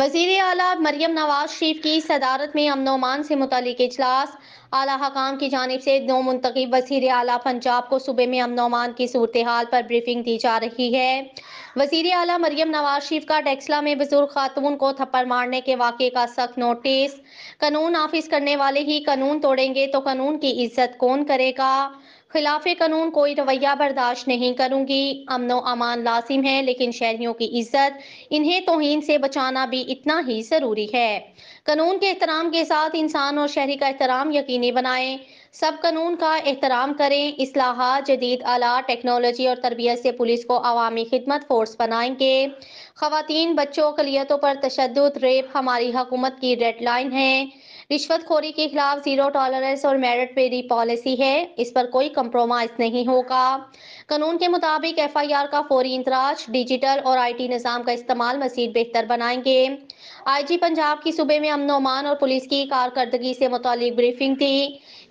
वजीर अला मरियम नवाज शरीफ की सदारत में अमन अमान से मुतलिक अजलास अला हकाम की जानब से दो मुंतब वजीर अला पंजाब को सूबे में अमन अमान की सूरत हाल पर ब्रीफिंग दी जा रही है वजीर अला मरियम नवाज शरीफ का टेक्सला में बुजुर्ग खातून को थप्पड़ मारने के वाक़े का सख्त नोटिस कानून नाफिज करने वाले ही कानून तोड़ेंगे तो कानून की इज्जत कौन करेगा खिलाफ कानून कोई रवैया बर्दाश्त नहीं करूंगी अमनो अमान लाजिम है लेकिन शहरियों की इज्जत इन्हें तोहन से बचाना भी इतना ही ज़रूरी है कानून के एहतराम के साथ इंसान और शहरी का एहतराम यकीनी बनाएं सब कानून का एहतराम करें असलाहा जदीद आला टेक्नोलॉजी और तरबियत से पुलिस को अवामी खिदमत फोर्स बनाएंगे खातन बच्चों अकलीतों पर तशद रेप हमारी हकूमत की रेड लाइन है रिश्वतखोरी के खिलाफ जीरो टॉलरेंस और मेरिट पेरी पॉलिसी है इस पर कोई कंप्रोमाइज नहीं होगा कानून के मुताबिक एफआईआर का फौरी इंतराज डिजिटल और आईटी निज़ाम का इस्तेमाल मजीद बेहतर बनाएंगे आईजी पंजाब की सूबे में अमन अमान और पुलिस की कारकर्दगी से मुतल ब्रीफिंग थी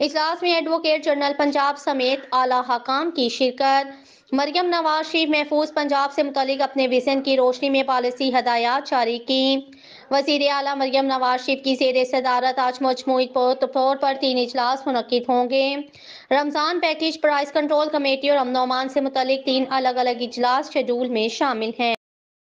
इजलास में एडवोकेट जनरल पंजाब समेत आला हकाम की शिरकत मरियम नवाज शरीफ महफूज पंजाब से मुतलिक अपने विजन की रोशनी में पॉलिसी हदायत जारी की वजीर अला मरियम नवाज शरीफ की जेर सदारत आज मजमू तौर पर तीन इजलास मनद होंगे Ramzan package price control committee और अमनोमान से मुतल तीन अलग अलग इजलास शेड्यूल में शामिल हैं